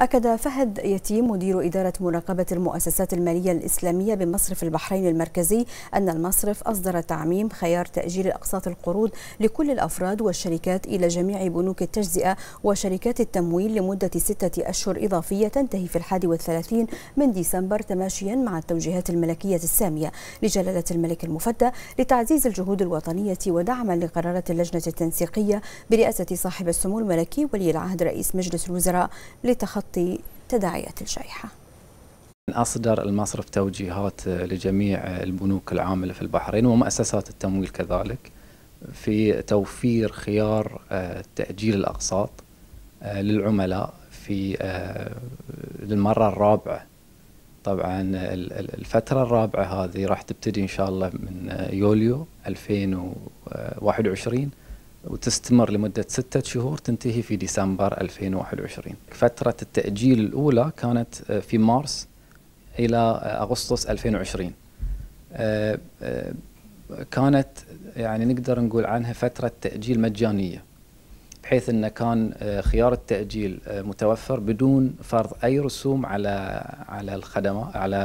أكد فهد يتيم مدير إدارة مراقبة المؤسسات المالية الإسلامية بمصرف البحرين المركزي أن المصرف أصدر تعميم خيار تأجيل أقساط القروض لكل الأفراد والشركات إلى جميع بنوك التجزئة وشركات التمويل لمدة ستة أشهر إضافية تنتهي في الحادي والثلاثين من ديسمبر تماشيا مع التوجيهات الملكية السامية لجلالة الملك المفدى لتعزيز الجهود الوطنية ودعما لقرارات اللجنة التنسيقية برئاسة صاحب السمو الملكي ولي العهد رئيس مجلس الوزراء لتخطي تغطي تداعيات الجائحة أصدر المصرف توجيهات لجميع البنوك العاملة في البحرين ومؤسسات التمويل كذلك في توفير خيار آه، تأجيل الأقساط آه، للعملاء في آه، للمرة الرابعة طبعا الفترة الرابعة هذه راح تبتدي إن شاء الله من يوليو 2021 وتستمر لمدة ستة شهور تنتهي في ديسمبر 2021 فترة التأجيل الأولى كانت آه، في مارس إلى آه، أغسطس 2020 آه، كانت يعني نقدر نقول عنها فترة تأجيل مجانية بحيث أنه كان خيار التأجيل متوفر بدون فرض أي رسوم على على الخدمة على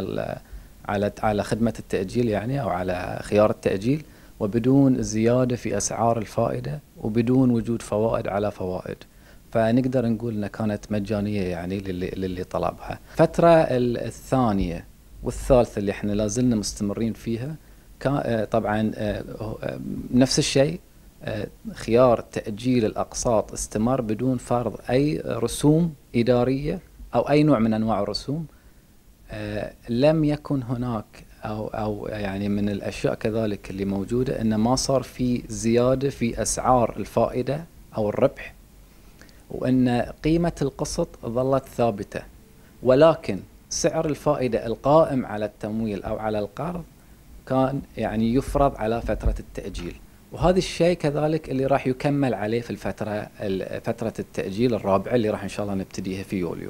على على خدمة التأجيل يعني أو على خيار التأجيل وبدون زيادة في أسعار الفائدة وبدون وجود فوائد على فوائد فنقدر نقول انها كانت مجانيه يعني للي, للي طلبها. الفتره الثانيه والثالثه اللي احنا لازلنا مستمرين فيها آه، طبعا آه، آه، نفس الشيء خيار تاجيل الاقساط استمر بدون فرض اي رسوم اداريه او اي نوع من انواع الرسوم لم يكن هناك او او يعني من الاشياء كذلك اللي موجوده انه ما صار في زياده في اسعار الفائده او الربح وان قيمه القسط ظلت ثابته ولكن سعر الفائده القائم على التمويل او على القرض كان يعني يفرض على فتره التاجيل وهذا الشيء كذلك اللي راح يكمل عليه في الفتره فتره التاجيل الرابعه اللي راح ان شاء الله نبتديها في يوليو